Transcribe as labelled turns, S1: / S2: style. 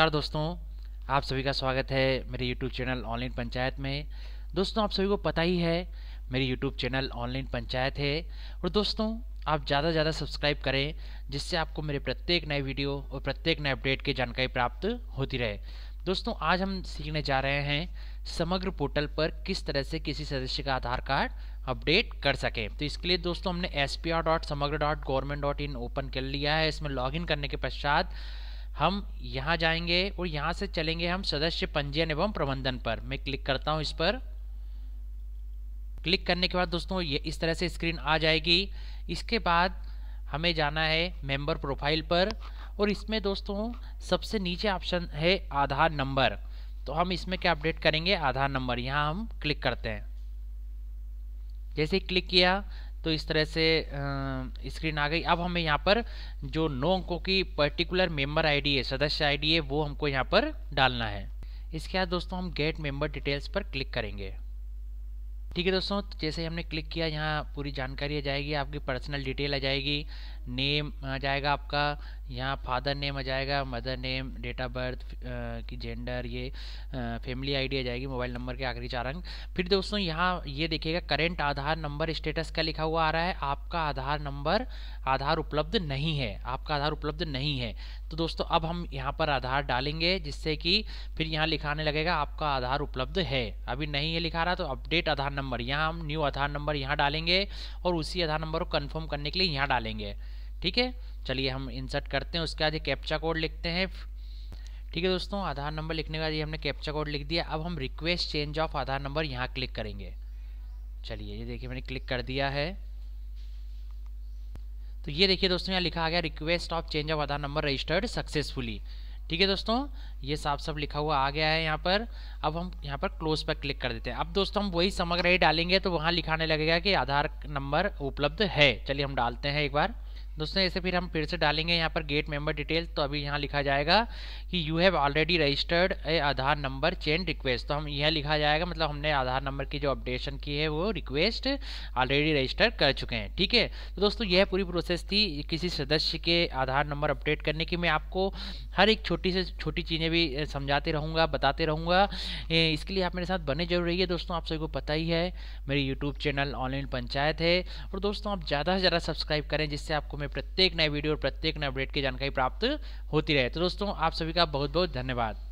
S1: नमस्कार दोस्तों आप सभी का स्वागत है मेरे YouTube चैनल ऑनलाइन पंचायत में दोस्तों आप सभी को पता ही है मेरी YouTube चैनल ऑनलाइन पंचायत है और दोस्तों आप ज़्यादा से ज़्यादा सब्सक्राइब करें जिससे आपको मेरे प्रत्येक नए वीडियो और प्रत्येक नए अपडेट की जानकारी प्राप्त होती रहे दोस्तों आज हम सीखने जा रहे हैं समग्र पोर्टल पर किस तरह से किसी सदस्य का आधार कार्ड अपडेट कर सकें तो इसके लिए दोस्तों हमने S P R dot Samagra dot government dot in open कर लिया है इसमें लॉग करने के पश्चात हम यहाँ जाएंगे और यहाँ से चलेंगे हम सदस्य पंजीयन एवं प्रबंधन पर मैं क्लिक करता हूँ इस पर क्लिक करने के बाद दोस्तों ये इस तरह से स्क्रीन आ जाएगी इसके बाद हमें जाना है मेंबर प्रोफाइल पर और इसमें दोस्तों सबसे नीचे ऑप्शन है आधार नंबर तो हम इसमें क्या अपडेट करेंगे आधार नंबर यहाँ हम क्लिक करते हैं जैसे क्लिक किया तो इस तरह से स्क्रीन आ गई अब हमें यहाँ पर जो नौ अंकों की पर्टिकुलर मेंबर आईडी है सदस्य आईडी है वो हमको यहाँ पर डालना है इसके बाद दोस्तों हम गेट मेंबर डिटेल्स पर क्लिक करेंगे ठीक है दोस्तों तो जैसे ही हमने क्लिक किया यहाँ पूरी जानकारी आ जाएगी आपकी पर्सनल डिटेल आ जाएगी नेम आ जाएगा आपका यहाँ फादर नेम आ जाएगा mother name date of birth की जेंडर ये फैमिली आईडी आ जाएगी मोबाइल नंबर के आखिरी चार अंक फिर दोस्तों यहाँ ये देखिएगा करेंट आधार नंबर स्टेटस का लिखा हुआ आ रहा है आपका आधार नंबर आधार उपलब्ध नहीं है आपका आधार उपलब्ध नहीं है तो दोस्तों अब हम यहाँ पर आधार डालेंगे जिससे कि फिर यहाँ लिखाने लगेगा आपका आधार उपलब्ध है अभी नहीं है लिखा रहा तो अपडेट आधार नंबर यहाँ हम न्यू आधार नंबर यहाँ डालेंगे और उसी आधार नंबर को कन्फर्म करने के लिए यहाँ डालेंगे ठीक है चलिए हम इंसर्ट करते हैं उसके बाद ये कैप्चा कोड लिखते हैं ठीक है दोस्तों आधार नंबर लिखने के बाद ये हमने कैप्चा कोड लिख दिया अब हम request change of Aadhaar number यहाँ क्लिक करेंगे चलिए ये देखिए मैंने क्लिक कर दिया है तो ये देखिए दोस्तों यहाँ लिखा आ गया request of change of Aadhaar number registered successfully ठीक है दोस्तों ये साफ साफ लिखा हुआ आ गया है यहाँ पर अब हम यहाँ पर क्लोज पर क्लिक कर देते हैं अब दोस्तों हम वही समग्र ही डालेंगे तो वहाँ लिखाने लगेगा कि आधार नंबर उपलब्ध है चलिए हम डालते हैं एक बार दोस्तों ऐसे फिर हम फिर से डालेंगे यहाँ पर गेट मेंबर डिटेल तो अभी यहाँ लिखा जाएगा कि you have already registered a Aadhaar number change request तो हम यह लिखा जाएगा मतलब हमने आधार नंबर की जो अपडेशन की है वो रिक्वेस्ट ऑलरेडी रजिस्टर कर चुके हैं ठीक है तो दोस्तों यह पूरी प्रोसेस थी किसी सदस्य के आधार नंबर अपडेट करने की मैं आपको हर एक छोटी से छोटी चीज़ें भी समझाते रहूँगा बताते रहूँगा इसके लिए आप मेरे साथ बने जरूर रहिए दोस्तों आप सभी को पता ही है मेरी यूट्यूब चैनल ऑनलाइन पंचायत है और दोस्तों आप ज़्यादा से ज़्यादा सब्सक्राइब करें जिससे आपको मैं प्रत्येक नए वीडियो और प्रत्येक नए अपडेट की जानकारी प्राप्त होती रहे तो दोस्तों आप सभी का बहुत बहुत धन्यवाद